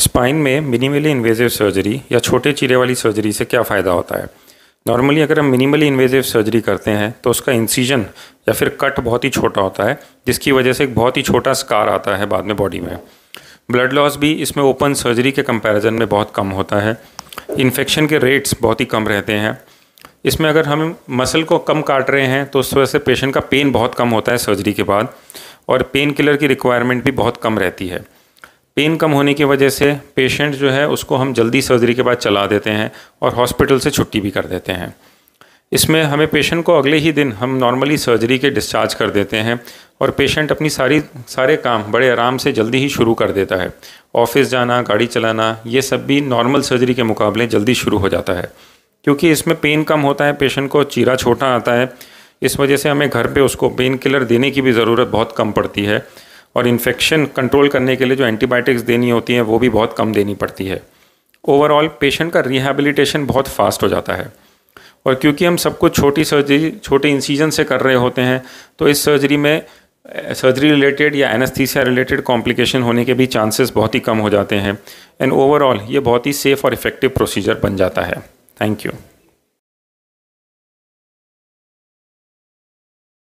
spine में minimally invasive surgery या छोटे चीरे वाली सर्जरी से क्या फ़ायदा होता है नॉर्मली अगर हम मिनिमली इन्वेजिव सर्जरी करते हैं तो उसका इंसीजन या फिर कट बहुत ही छोटा होता है जिसकी वजह से एक बहुत ही छोटा स्कार आता है बाद में बॉडी में ब्लड लॉस भी इसमें ओपन सर्जरी के कंपैरिजन में बहुत कम होता है इन्फेक्शन के रेट्स बहुत ही कम रहते हैं इसमें अगर हम मसल को कम काट रहे हैं तो उस वजह से पेशेंट का पेन बहुत कम होता है सर्जरी के बाद और पेन किलर की रिक्वायरमेंट भी बहुत कम रहती है पेन कम होने की वजह से पेशेंट जो है उसको हम जल्दी सर्जरी के बाद चला देते हैं और हॉस्पिटल से छुट्टी भी कर देते हैं इसमें हमें पेशेंट को अगले ही दिन हम नॉर्मली सर्जरी के डिस्चार्ज कर देते हैं और पेशेंट अपनी सारी सारे काम बड़े आराम से जल्दी ही शुरू कर देता है ऑफिस जाना गाड़ी चलाना ये सब भी नॉर्मल सर्जरी के मुकाबले जल्दी शुरू हो जाता है क्योंकि इसमें पेन कम होता है पेशेंट को चीरा छोटा आता है इस वजह से हमें घर पे उसको पेन किलर देने की भी ज़रूरत बहुत कम पड़ती है और इन्फेक्शन कंट्रोल करने के लिए जो एंटीबायोटिक्स देनी होती हैं वो भी बहुत कम देनी पड़ती है ओवरऑल पेशेंट का रिहेबिलिटेशन बहुत फास्ट हो जाता है और क्योंकि हम सब कुछ छोटी सर्जरी छोटे इंसीजन से कर रहे होते हैं तो इस सर्जरी में सर्जरी रिलेटेड या एनेस्थीसिया रिलेटेड कॉम्प्लिकेशन होने के भी चांसेस बहुत ही कम हो जाते हैं एंड ओवरऑल ये बहुत ही सेफ़ और इफ़ेक्टिव प्रोसीजर बन जाता है थैंक यू